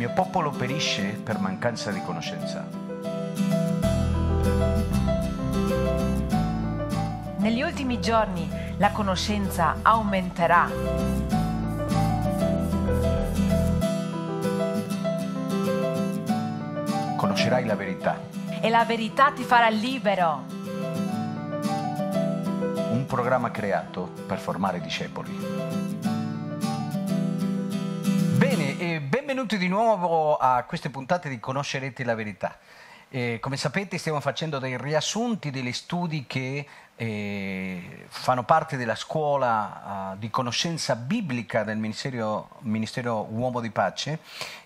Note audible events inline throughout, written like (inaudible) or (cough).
mio popolo perisce per mancanza di conoscenza. Negli ultimi giorni la conoscenza aumenterà. Conoscerai la verità. E la verità ti farà libero. Un programma creato per formare discepoli. Benvenuti di nuovo a queste puntate di Conoscerete la verità. Eh, come sapete stiamo facendo dei riassunti degli studi che fanno parte della scuola uh, di conoscenza biblica del Ministero, Ministero Uomo di Pace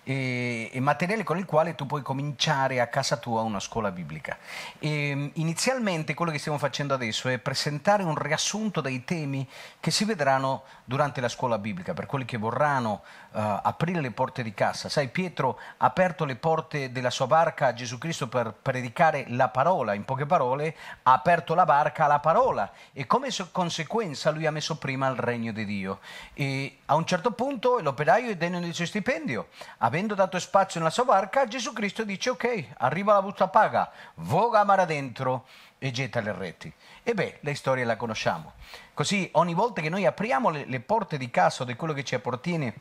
e, e, materiale con il quale tu puoi cominciare a casa tua una scuola biblica. E, mm, inizialmente quello che stiamo facendo adesso è presentare un riassunto dei temi che si vedranno durante la scuola biblica per quelli che vorranno uh, aprire le porte di casa. Sai, Pietro ha aperto le porte della sua barca a Gesù Cristo per predicare la parola, in poche parole ha aperto la barca alla parola e come conseguenza lui ha messo prima il regno di Dio. E a un certo punto l'operaio è degno del suo stipendio. Avendo dato spazio nella sua barca, Gesù Cristo dice ok, arriva la busta paga, voga a dentro e getta le reti. E beh, la storia la conosciamo. Così ogni volta che noi apriamo le, le porte di casa di quello che ci appartiene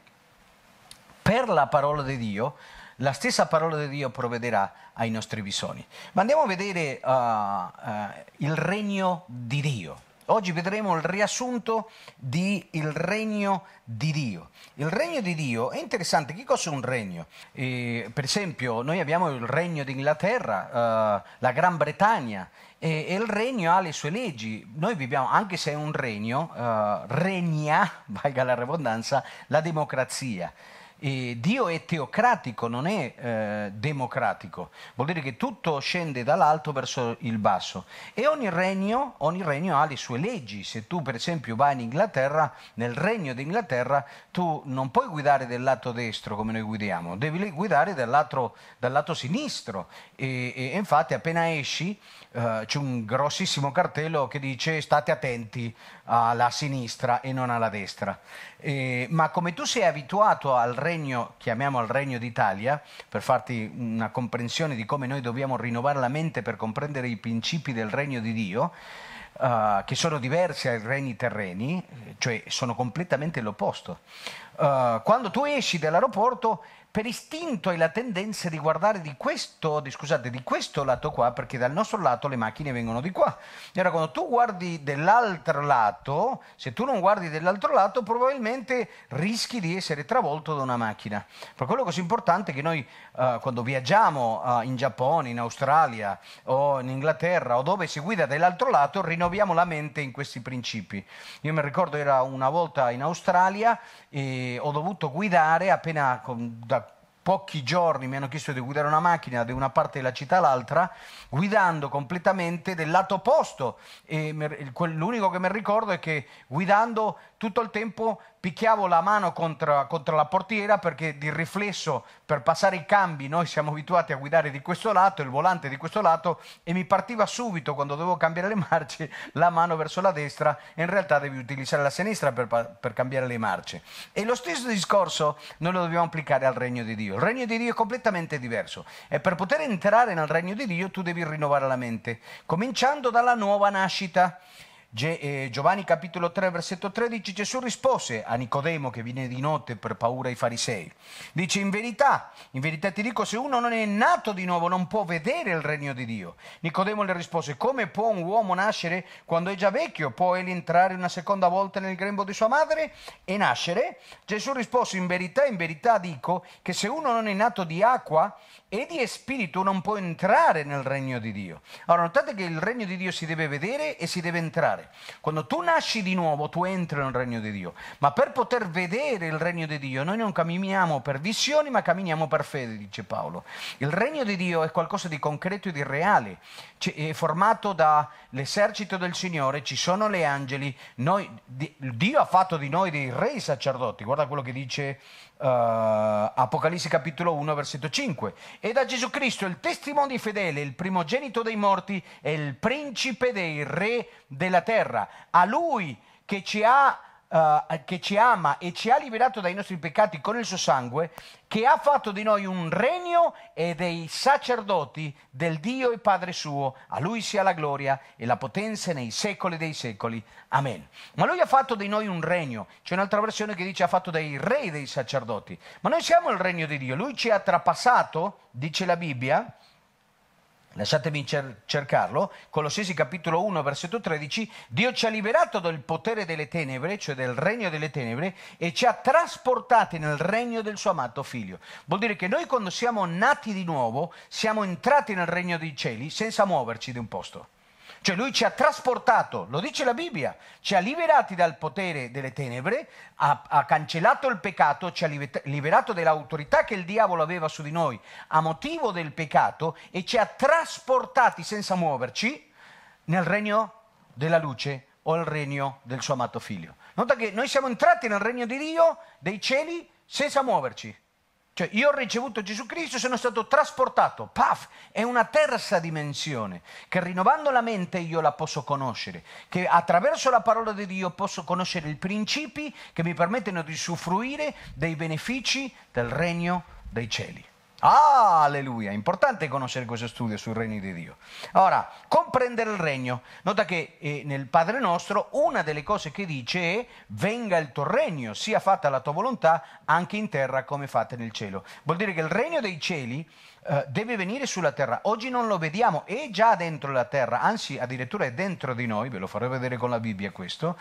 per la parola di Dio, la stessa parola di Dio provvederà ai nostri bisogni. Ma andiamo a vedere uh, uh, il regno di Dio. Oggi vedremo il riassunto di il regno di Dio. Il regno di Dio è interessante, che cos'è un regno? Eh, per esempio, noi abbiamo il regno d'Inghilterra, eh, la Gran Bretagna, e, e, il regno ha le sue leggi. Noi viviamo, anche se è un regno, eh, regna, (laughs) valga la ridondanza, la democrazia. E Dio è teocratico, non è eh, democratico. Vuol dire che tutto scende dall'alto verso il basso. E ogni regno, ogni regno ha le sue leggi. Se tu, per esempio, vai in Inghilterra, nel regno d'Inghilterra, tu non puoi guidare del lato destro come noi guidiamo, devi guidare dal lato, sinistro. E, e, infatti, appena esci, eh, c'è un grossissimo cartello che dice state attenti alla sinistra e non alla destra. Eh, ma come tu sei abituato al regno, chiamiamo al regno d'Italia, per farti una comprensione di come noi dobbiamo rinnovare la mente per comprendere i principi del regno di Dio, Uh, che sono diversi ai regni terreni, eh, cioè sono completamente l'opposto. Uh, quando tu esci dall'aeroporto per istinto hai la tendenza di guardare di questo, di, scusate, di questo lato qua, perché dal nostro lato le macchine vengono di qua. E allora quando tu guardi dell'altro lato, se tu non guardi dell'altro lato, probabilmente rischi di essere travolto da una macchina. Per quello così importante è che noi eh, quando viaggiamo eh, in Giappone, in Australia o in Inghilterra o dove si guida dall'altro lato, rinnoviamo la mente in questi principi. Io mi ricordo era una volta in Australia e ho dovuto guidare appena con, da pochi giorni mi hanno chiesto di guidare una macchina da una parte della città all'altra, guidando completamente del lato opposto. E l'unico che mi ricordo è che guidando tutto il tempo picchiavo la mano contro, contro, la portiera perché di riflesso per passare i cambi noi siamo abituati a guidare di questo lato, il volante di questo lato e mi partiva subito quando dovevo cambiare le marce (laughs) la mano verso la destra e in realtà devi utilizzare la sinistra per, per cambiare le marce. E lo stesso discorso noi lo dobbiamo applicare al regno di Dio. Il regno di Dio è completamente diverso e per poter entrare nel regno di Dio tu devi rinnovare la mente, cominciando dalla nuova nascita. Eh, Giovanni capitolo 3 versetto 13 Gesù rispose a Nicodemo che viene di notte per paura ai farisei. Dice in verità, in verità ti dico se uno non è nato di nuovo non può vedere il regno di Dio. Nicodemo le rispose come può un uomo nascere quando è già vecchio? Può egli entrare una seconda volta nel grembo di sua madre e nascere? Gesù rispose in verità, in verità dico che se uno non è nato di acqua e di spirito non può entrare nel regno di Dio. Ora notate che il regno di Dio si deve vedere e si deve entrare. Quando tu nasci di nuovo tu entri nel regno di Dio, ma per poter vedere il regno di Dio noi non camminiamo per visioni ma camminiamo per fede, dice Paolo. Il regno di Dio è qualcosa di concreto e di reale, è formato dall'esercito del Signore, ci sono le angeli, noi, Dio ha fatto di noi dei re sacerdoti, guarda quello che dice Uh, Apocalisse capitolo 1 versetto 5 ed a Gesù Cristo il testimone fedele il primogenito dei morti e il principe dei re della terra a lui che ci ha uh, che ci ama e ci ha liberato dai nostri peccati con il suo sangue, che ha fatto di noi un regno e dei sacerdoti del Dio e Padre suo. A lui sia la gloria e la potenza nei secoli dei secoli. Amen. Ma lui ha fatto di noi un regno. C'è un'altra versione che dice ha fatto dei re dei sacerdoti. Ma noi siamo il regno di Dio. Lui ci ha trapassato, dice la Bibbia, Lasciatemi cercarlo, Colossesi capitolo 1 versetto 13, Dio ci ha liberato dal potere delle tenebre, cioè del regno delle tenebre, e ci ha trasportati nel regno del suo amato figlio. Vuol dire che noi quando siamo nati di nuovo, siamo entrati nel regno dei cieli senza muoverci di un posto. Cioè lui ci ha trasportato, lo dice la Bibbia, ci ha liberati dal potere delle tenebre, ha, ha cancellato il peccato, ci ha liberato dell'autorità che il diavolo aveva su di noi a motivo del peccato e ci ha trasportati senza muoverci nel regno della luce o al regno del suo amato figlio. Nota che noi siamo entrati nel regno di Dio, dei cieli, senza muoverci. Cioè io ho ricevuto Gesù Cristo, sono stato trasportato, paf, è una terza dimensione, che rinnovando la mente io la posso conoscere, che attraverso la parola di Dio posso conoscere i principi che mi permettono di usufruire dei benefici del regno dei cieli. Ah, alleluia, è importante conoscere questo studio sul regno di Dio. Ora, comprendere il regno. Nota che eh, nel Padre nostro una delle cose che dice è venga il tuo regno, sia fatta la tua volontà anche in terra come fatta nel cielo. Vuol dire che il regno dei cieli eh, deve venire sulla terra. Oggi non lo vediamo, è già dentro la terra, anzi addirittura è dentro di noi, ve lo farò vedere con la Bibbia questo,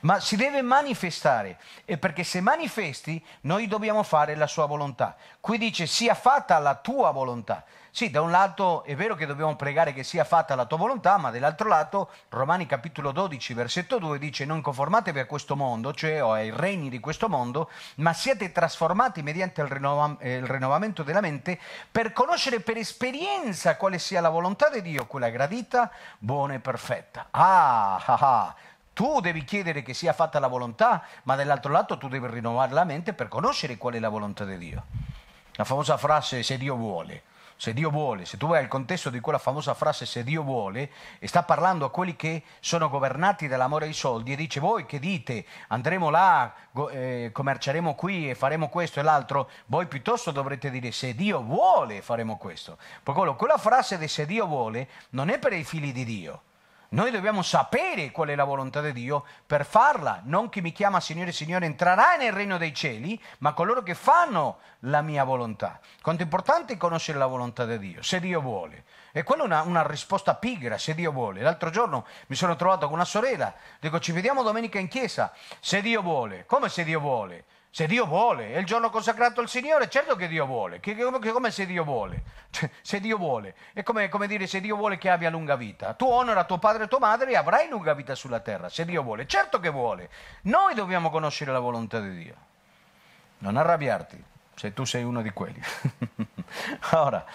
ma si deve manifestare, e perché se manifesti noi dobbiamo fare la sua volontà. Qui dice sia fatta la tua volontà. Sì, da un lato è vero che dobbiamo pregare che sia fatta la tua volontà, ma dall'altro lato Romani capitolo 12, versetto 2 dice non conformatevi a questo mondo, cioè ai regni di questo mondo, ma siate trasformati mediante il, rinnova- eh, il rinnovamento della mente per conoscere per esperienza quale sia la volontà di Dio, quella gradita, buona e perfetta. Ah, ah, ah. Tu devi chiedere che sia fatta la volontà, ma dall'altro lato tu devi rinnovare la mente per conoscere qual è la volontà di Dio. La famosa frase se Dio vuole se Dio vuole, se tu vai al contesto di quella famosa frase se Dio vuole, e sta parlando a quelli che sono governati dall'amore ai soldi e dice voi che dite andremo là, eh, commerceremo qui e faremo questo e l'altro, voi piuttosto dovrete dire se Dio vuole faremo questo. Poi quella frase di se Dio vuole non è per i figli di Dio noi dobbiamo sapere qual è la volontà di Dio per farla. Non chi mi chiama Signore, e Signore entrerà nel regno dei cieli, ma coloro che fanno la mia volontà. Quanto è importante conoscere la volontà di Dio, se Dio vuole. E quella è una, una risposta pigra, se Dio vuole. L'altro giorno mi sono trovato con una sorella, dico ci vediamo domenica in chiesa, se Dio vuole. Come se Dio vuole? Se Dio vuole, è il giorno consacrato al Signore, certo che Dio vuole, che, che come se Dio vuole? (laughs) Cioè, se Dio vuole, è come, come, dire se Dio vuole che abbia lunga vita. Tu onora tuo padre e tua madre e avrai lunga vita sulla terra, se Dio vuole, certo che vuole. Noi dobbiamo conoscere la volontà di Dio. Non arrabbiarti, se tu sei uno di quelli. (laughs) Ora,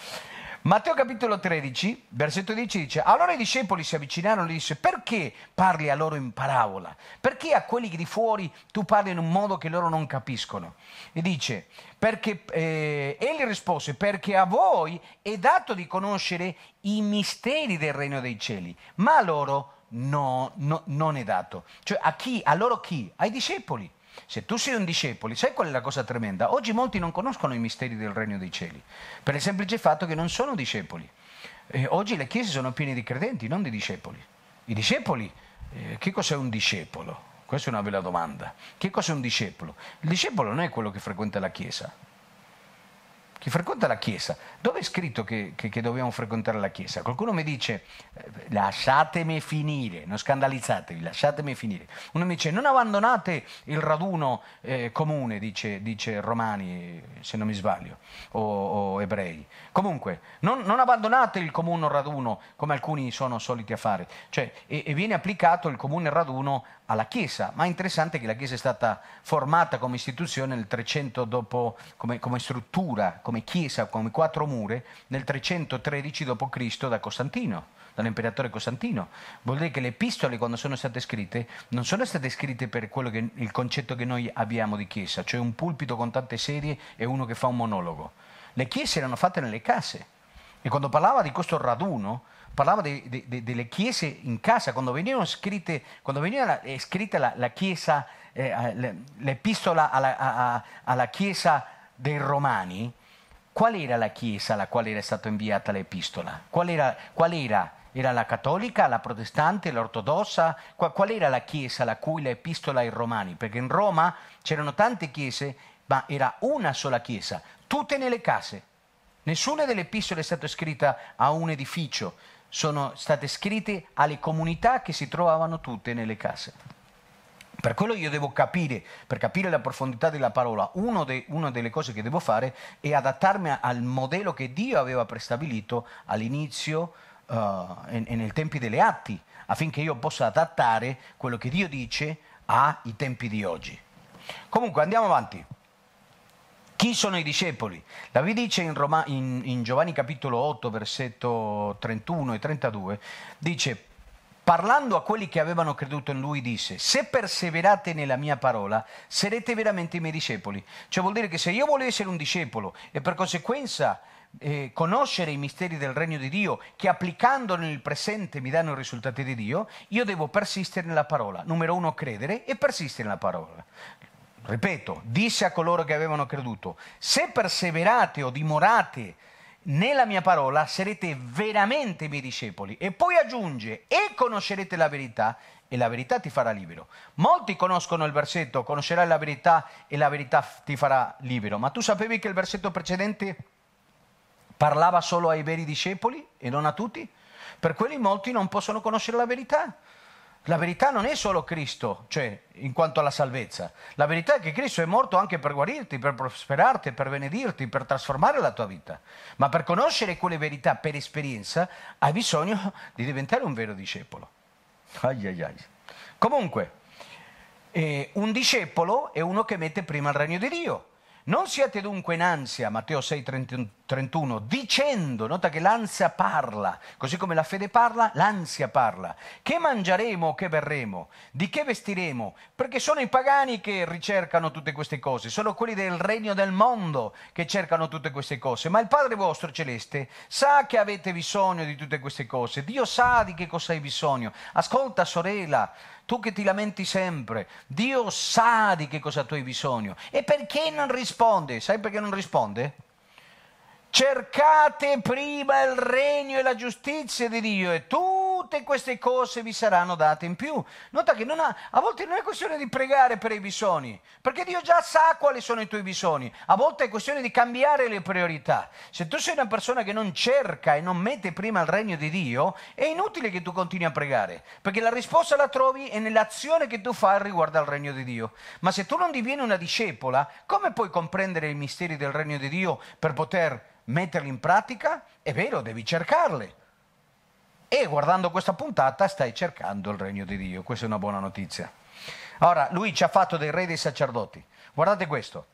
Matteo capitolo 13, versetto 10 dice, allora i discepoli si avvicinarono e disse, perché parli a loro in parabola? Perché a quelli di fuori tu parli in un modo che loro non capiscono? E dice, perché, eh, egli rispose, perché a voi è dato di conoscere i misteri del regno dei cieli, ma a loro no, no, non è dato. Cioè a chi? A loro chi? Ai discepoli. Se tu sei un discepolo, sai qual è la cosa tremenda? Oggi molti non conoscono i misteri del regno dei cieli, per il semplice fatto che non sono discepoli. Eh, oggi le chiese sono piene di credenti, non di discepoli. I discepoli, eh, che cos'è un discepolo? Questa è una bella domanda. Che cos'è un discepolo? Il discepolo non è quello che frequenta la chiesa, chi frequenta la Chiesa, dove è scritto che, che, che, dobbiamo frequentare la Chiesa? Qualcuno mi dice, eh, lasciatemi finire, non scandalizzatevi, lasciatemi finire. Uno mi dice, non abbandonate il raduno eh, comune, dice, dice, Romani, se non mi sbaglio, o, o Ebrei. Comunque, non, non, abbandonate il comune raduno, come alcuni sono soliti a fare, cioè, e, e viene applicato il comune raduno alla Chiesa, ma è interessante che la Chiesa è stata formata come istituzione nel 300 dopo, come, come struttura, come Chiesa, come quattro mure, nel 313 d.C. da Costantino dall'imperatore Costantino. Vuol dire che le epistole, quando sono state scritte, non sono state scritte per quello che, il concetto che noi abbiamo di chiesa, cioè un pulpito con tante serie e uno che fa un monologo. Le chiese erano fatte nelle case. E quando parlava di questo raduno, parlavo de, de, de, delle chiese in casa, quando, scritte, quando veniva la, eh, scritta la, la chiesa, eh, l'epistola alla, a, alla, chiesa dei Romani, qual era la chiesa alla quale era stata inviata l'epistola? Qual era? Qual era? era la cattolica, la protestante, l'ortodossa? Qual, era la chiesa la cui l'epistola ai Romani? Perché in Roma c'erano tante chiese, ma era una sola chiesa, tutte nelle case. Nessuna delle epistole è stata scritta a un edificio, sono state scritte alle comunità che si trovavano tutte nelle case. Per quello io devo capire, per capire la profondità della parola, de, una delle cose che devo fare è adattarmi al modello che Dio aveva prestabilito all'inizio, uh, eh, nei tempi delle atti, affinché io possa adattare quello che Dio dice ai tempi di oggi. Comunque andiamo avanti. Chi sono i discepoli? La Bibbia dice in, Roma, in, in Giovanni capitolo 8, versetto 31 e 32, dice, parlando a quelli che avevano creduto in lui, disse, se perseverate nella mia parola, sarete veramente i miei discepoli. Cioè vuol dire che se io voglio essere un discepolo e per conseguenza eh, conoscere i misteri del regno di Dio, che applicando nel presente mi danno i risultati di Dio, io devo persistere nella parola. Numero uno, credere e persistere nella parola ripeto, disse a coloro che avevano creduto, se perseverate o dimorate nella mia parola sarete veramente miei discepoli. E poi aggiunge, e conoscerete la verità, e la verità ti farà libero. Molti conoscono il versetto, conoscerai la verità e la verità ti farà libero. Ma tu sapevi che il versetto precedente parlava solo ai veri discepoli e non a tutti? Per quelli molti non possono conoscere la verità. La verità non è solo Cristo, cioè in quanto alla salvezza. La verità è che Cristo è morto anche per guarirti, per prosperarti, per benedirti, per trasformare la tua vita. Ma per conoscere quelle verità per esperienza hai bisogno di diventare un vero discepolo. Ai ai ai. Comunque, eh, un discepolo è uno che mette prima il regno di Dio non siate dunque in ansia, Matteo 6, 31, dicendo, nota che l'ansia parla, così come la fede parla, l'ansia parla. Che mangeremo o che berremo? Di che vestiremo? Perché sono i pagani che ricercano tutte queste cose, sono quelli del regno del mondo che cercano tutte queste cose. Ma il Padre vostro celeste sa che avete bisogno di tutte queste cose. Dio sa di che cosa hai bisogno. Ascolta, sorella, tu che ti lamenti sempre, Dio sa di che cosa tu hai bisogno. E perché non risponde? Sai perché non risponde? Cercate prima il regno e la giustizia di Dio e tutte queste cose vi saranno date in più. Nota che ha, a volte non è questione di pregare per i bisogni, perché Dio già sa quali sono i tuoi bisogni. A volte è questione di cambiare le priorità. Se tu sei una persona che non cerca e non mette prima il regno di Dio, è inutile che tu continui a pregare, perché la risposta la trovi e nell'azione che tu fai riguardo al regno di Dio. Ma se tu non divieni una discepola, come puoi comprendere i misteri del regno di Dio per poter metterli in pratica, è vero, devi cercarle. E guardando questa puntata stai cercando il regno di Dio, questa è una buona notizia. Ora, lui ci ha fatto dei re dei sacerdoti. Guardate questo.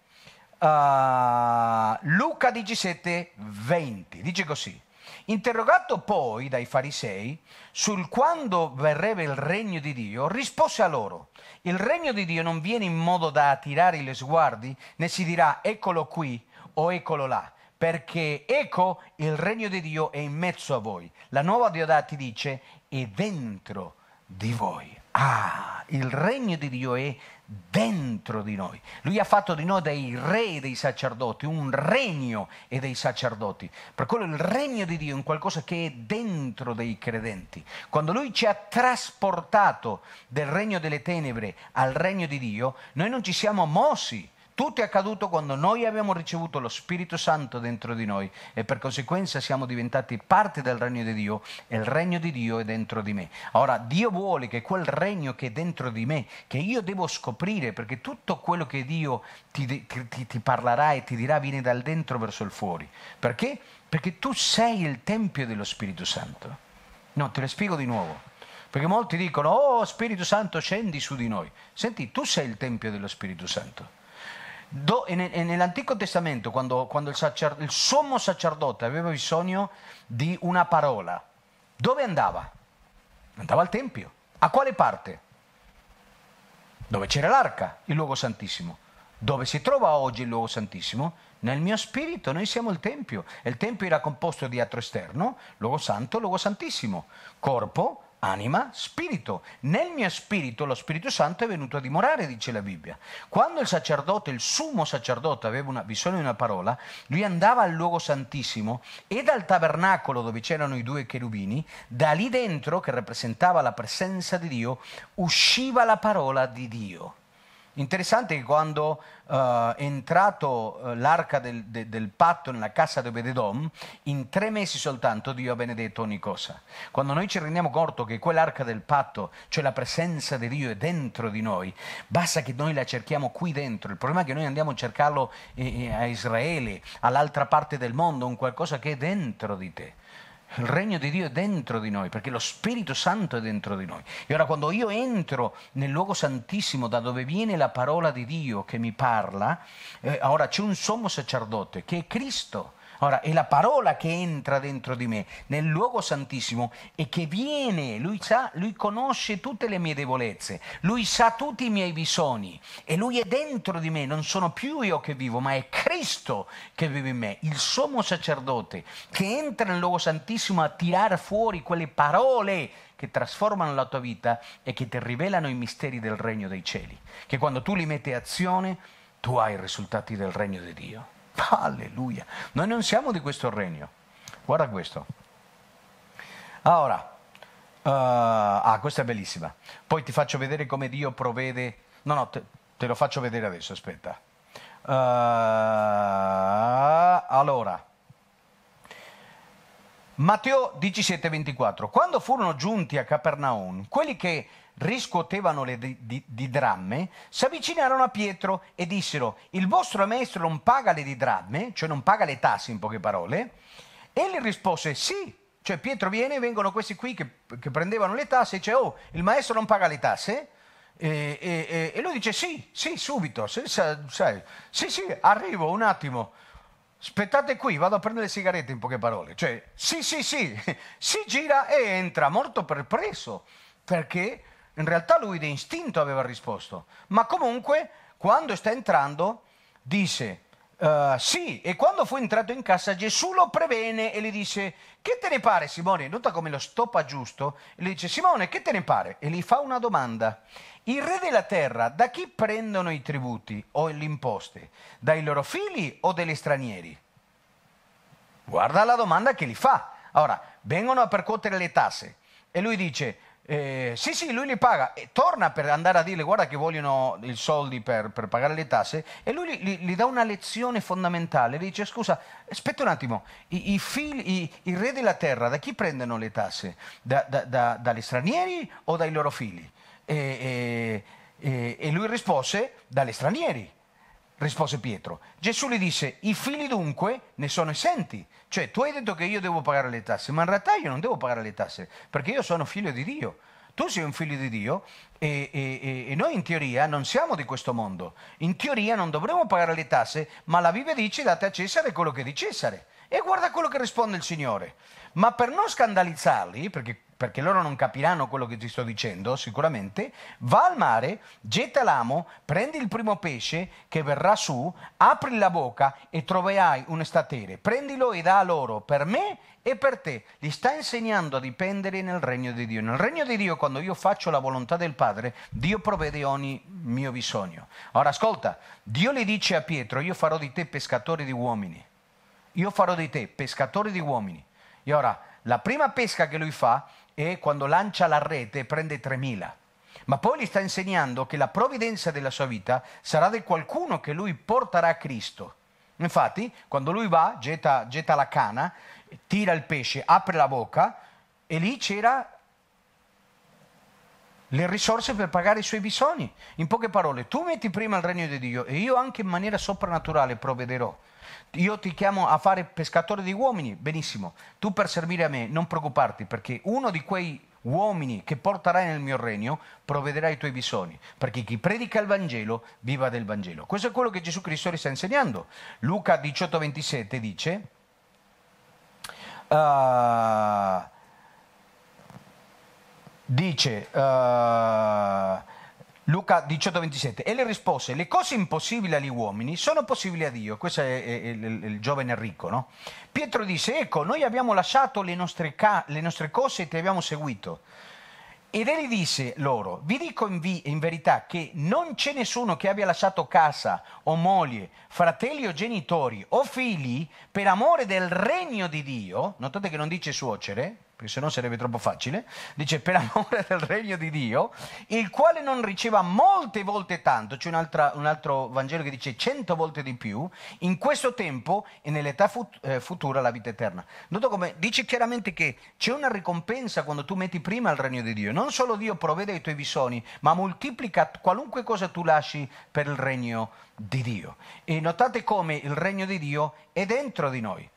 Uh, Luca 17, 20, dice così. Interrogato poi dai farisei sul quando verrebbe il regno di Dio, rispose a loro, il regno di Dio non viene in modo da attirare gli sguardi, né si dirà eccolo qui o eccolo là, perché ecco il regno di Dio è in mezzo a voi. La nuova Diodati dice è dentro di voi. Ah, il regno di Dio è dentro di noi. Lui ha fatto di noi dei re e dei sacerdoti, un regno e dei sacerdoti. Per quello il regno di Dio è qualcosa che è dentro dei credenti. Quando lui ci ha trasportato del regno delle tenebre al regno di Dio, noi non ci siamo mossi tutto è accaduto quando noi abbiamo ricevuto lo Spirito Santo dentro di noi e per conseguenza siamo diventati parte del regno di Dio e il regno di Dio è dentro di me. Ora Dio vuole che quel regno che è dentro di me, che io devo scoprire, perché tutto quello che Dio ti, ti, ti parlerà e ti dirà viene dal dentro verso il fuori. Perché? Perché tu sei il Tempio dello Spirito Santo. No, te lo spiego di nuovo. Perché molti dicono, oh Spirito Santo scendi su di noi. Senti, tu sei il Tempio dello Spirito Santo. Do, e nel, e nell'Antico Testamento, quando, quando il, sacer, il sommo sacerdote aveva bisogno di una parola, dove andava? Andava al Tempio. A quale parte? Dove c'era l'arca, il luogo santissimo. Dove si trova oggi il luogo santissimo? Nel mio spirito, noi siamo il Tempio. Il Tempio era composto di atto esterno, luogo santo, luogo santissimo, corpo, anima, spirito. Nel mio spirito lo Spirito Santo è venuto a dimorare, dice la Bibbia. Quando il sacerdote, il sumo sacerdote, aveva una, bisogno di una parola, lui andava al luogo santissimo e dal tabernacolo dove c'erano i due cherubini, da lì dentro, che rappresentava la presenza di Dio, usciva la parola di Dio. Interessante che quando uh, è entrato uh, l'arca del, de, del, patto nella casa di Obededom, in tre mesi soltanto Dio ha benedetto ogni cosa. Quando noi ci rendiamo conto che quell'arca del patto, cioè la presenza di Dio è dentro di noi, basta che noi la cerchiamo qui dentro. Il problema è che noi andiamo a cercarlo eh, eh a Israele, all'altra parte del mondo, un qualcosa che è dentro di te. Il regno di Dio è dentro di noi, perché lo Spirito Santo è dentro di noi. E ora quando io entro nel luogo santissimo da dove viene la parola di Dio che mi parla, eh, ora c'è un sommo sacerdote che è Cristo Ora, è la parola che entra dentro di me, nel luogo santissimo, e che viene, lui sa, lui conosce tutte le mie debolezze, lui sa tutti i miei bisogni, e lui è dentro di me, non sono più io che vivo, ma è Cristo che vive in me, il sommo sacerdote, che entra nel luogo santissimo a tirare fuori quelle parole che trasformano la tua vita e che ti rivelano i misteri del regno dei cieli, che quando tu li metti azione, tu hai i risultati del regno di Dio. Alleluia. Noi non siamo di questo regno. Guarda questo. Allora, uh, eh, ah, questa è bellissima. Poi ti faccio vedere come Dio provvede. No, no, te, te lo faccio vedere adesso, aspetta. Uh, allora, Matteo 17:24 Quando furono giunti a Capernaum, quelli che riscuotevano le di, di, di dramme, si avvicinarono a Pietro e dissero, il vostro maestro non paga le di dramme, cioè non paga le tasse in poche parole, egli rispose, sì, cioè Pietro viene e vengono questi qui che, che, prendevano le tasse e dice, oh, il maestro non paga le tasse? E, e, e lui dice, sì, sì, subito, sì, sai, sì, sì, arrivo un attimo. Aspettate qui, vado a prendere le sigarette in poche parole. Cioè, sì, sì, sì, (laughs) si gira e entra molto perpreso, perché in realtà lui di istinto aveva risposto. Ma comunque, quando sta entrando, dice, eh, sì, e quando fu entrato in casa Gesù lo prevene e gli dice, che te ne pare Simone? Nota come lo stoppa giusto, e gli dice, Simone, che te ne pare? E gli fa una domanda. I re della terra da chi prendono i tributi o le imposte? Dai loro figli o degli stranieri? Guarda la domanda che gli fa. Ora, vengono a percuotere le tasse e lui dice, eh, sì, sì, lui li paga e torna per andare a dirle guarda che vogliono i soldi per, per pagare le tasse e lui gli, dà una lezione fondamentale, gli dice scusa, aspetta un attimo, i, i, figli, i, i re della terra da chi prendono le tasse? Da, da, da, dagli stranieri o dai loro figli? E, e, e lui rispose dagli stranieri rispose Pietro. Gesù gli disse, i figli dunque ne sono esenti. Cioè, tu hai detto che io devo pagare le tasse, ma in realtà io non devo pagare le tasse, perché io sono figlio di Dio. Tu sei un figlio di Dio e, e, e noi in teoria non siamo di questo mondo. In teoria non dovremmo pagare le tasse, ma la Bibbia dice date a Cesare quello che è di Cesare. E guarda quello che risponde il Signore. Ma per non scandalizzarli, perché perché loro non capiranno quello che ti sto dicendo sicuramente, va al mare, getta l'amo, prendi il primo pesce che verrà su, apri la bocca e troverai un estatere, prendilo e da loro per me e per te. Li sta insegnando a dipendere nel regno di Dio. Nel regno di Dio, quando io faccio la volontà del Padre, Dio provvede ogni mio bisogno. Ora ascolta, Dio le dice a Pietro, io farò di te pescatore di uomini. Io farò di te pescatore di uomini. E ora, la prima pesca che lui fa e quando lancia la rete prende 3.000. Ma poi gli sta insegnando che la provvidenza della sua vita sarà di qualcuno che lui porterà a Cristo. Infatti, quando lui va, getta, getta la cana, tira il pesce, apre la bocca e lì c'era le risorse per pagare i suoi bisogni. In poche parole, tu metti prima il regno di Dio e io anche in maniera soprannaturale provvederò. Io ti chiamo a fare pescatore di uomini, benissimo. Tu per servire a me, non preoccuparti perché uno di quei uomini che porterai nel mio regno provvederà i tuoi bisogni, perché chi predica il Vangelo viva del Vangelo. Questo è quello che Gesù Cristo gli sta insegnando. Luca 18:27 dice... Uh, dice uh, Luca 18:27, e le rispose, le cose impossibili agli uomini sono possibili a Dio, questo è, è, è il, il, giovane ricco, no? Pietro disse, ecco, noi abbiamo lasciato le nostre, ca- le nostre cose e ti abbiamo seguito. Ed egli disse loro, vi dico in, vi- in, verità che non c'è nessuno che abbia lasciato casa o moglie, fratelli o genitori o figli per amore del regno di Dio, notate che non dice suocere, perché se no sarebbe troppo facile, dice per amore del regno di Dio, il quale non riceva molte volte tanto, c'è un, un altro Vangelo che dice cento volte di più, in questo tempo e nell'età fut eh, futura la vita eterna. Noto come dice chiaramente che c'è una ricompensa quando tu metti prima il regno di Dio, non solo Dio provvede ai tuoi bisogni, ma moltiplica qualunque cosa tu lasci per il regno di Dio. E notate come il regno di Dio è dentro di noi.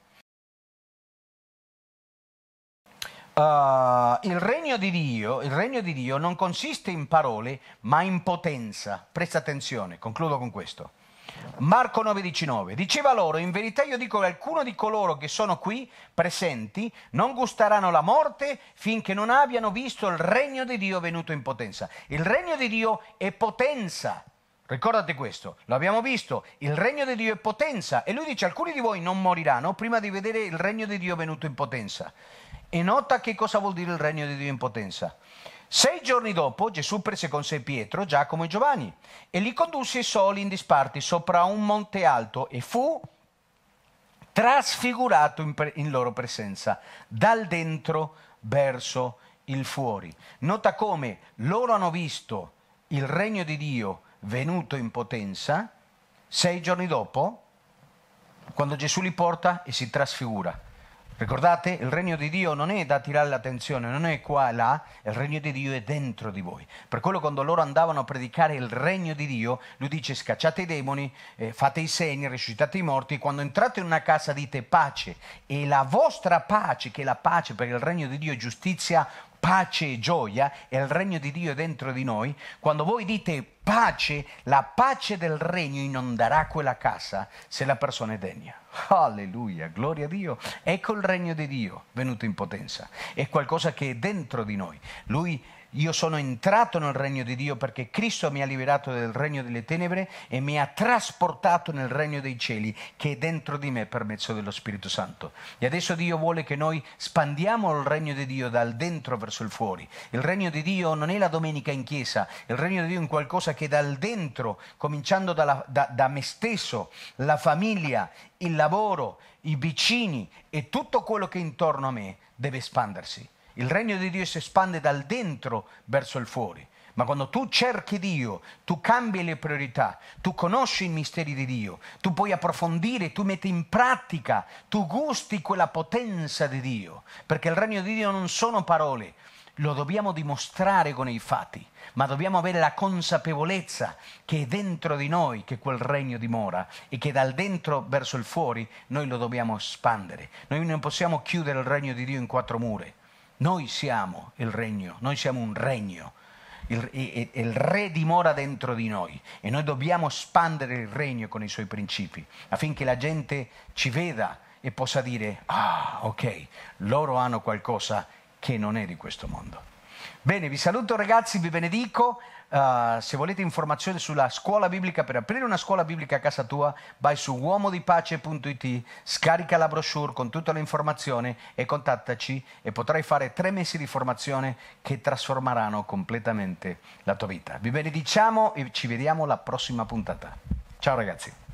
Uh, il, regno di Dio, il regno di Dio non consiste in parole, ma in potenza. Presta attenzione, concludo con questo. Marco 9:19 diceva loro, in verità io dico che alcuno di coloro che sono qui presenti non gusteranno la morte finché non abbiano visto il regno di Dio venuto in potenza. Il regno di Dio è potenza. Ricordate questo, l'abbiamo visto, il regno di Dio è potenza e lui dice alcuni di voi non moriranno prima di vedere il regno di Dio venuto in potenza. E nota che cosa vuol dire il regno di Dio in potenza. Sei giorni dopo Gesù prese con sé Pietro, Giacomo e Giovanni e li condusse soli in disparti sopra un monte alto e fu trasfigurato in, pre- in loro presenza, dal dentro verso il fuori. Nota come loro hanno visto il regno di Dio venuto in potenza, sei giorni dopo, quando Gesù li porta e si trasfigura. Ricordate, il regno di Dio non è da tirare l'attenzione, non è qua e là, il regno di Dio è dentro di voi. Per quello quando loro andavano a predicare il regno di Dio, lui dice scacciate i demoni, eh, fate i segni, risuscitate i morti, quando entrate in una casa dite pace e la vostra pace, che è la pace, perché il regno di Dio è giustizia, pace e gioia è il regno di Dio è dentro di noi, quando voi dite pace, la pace del regno inonderà quella casa se la persona è degna. Alleluia, gloria a Dio. Ecco il regno di Dio venuto in potenza. È qualcosa che è dentro di noi. Lui è io sono entrato nel regno di Dio perché Cristo mi ha liberato dal regno delle tenebre e mi ha trasportato nel regno dei cieli che è dentro di me per mezzo dello Spirito Santo. E adesso Dio vuole che noi spandiamo il regno di Dio dal dentro verso il fuori. Il regno di Dio non è la domenica in chiesa, il regno di Dio è qualcosa che dal dentro, cominciando dalla, da, da me stesso, la famiglia, il lavoro, i vicini e tutto quello che è intorno a me deve espandersi. Il regno di Dio si espande dal dentro verso il fuori. Ma quando tu cerchi Dio, tu cambi le priorità, tu conosci i misteri di Dio, tu puoi approfondire, tu metti in pratica, tu gusti quella potenza di Dio, perché il regno di Dio non sono parole, lo dobbiamo dimostrare con i fatti, ma dobbiamo avere la consapevolezza che è dentro di noi che quel regno dimora e che dal dentro verso il fuori noi lo dobbiamo espandere. Noi non possiamo chiudere il regno di Dio in quattro mura noi siamo il regno, noi siamo un regno. Il, il, il, re dimora dentro di noi e noi dobbiamo espandere il regno con i suoi principi affinché la gente ci veda e possa dire, ah ok, loro hanno qualcosa che non è di questo mondo. Bene, vi saluto ragazzi, vi benedico. Uh, se volete informazioni sulla scuola biblica, per aprire una scuola biblica a casa tua, vai su uomodipace.it, scarica la brochure con tutta l'informazione e contattaci e potrai fare tre mesi di formazione che trasformeranno completamente la tua vita. Vi benediciamo e ci vediamo alla prossima puntata. Ciao ragazzi.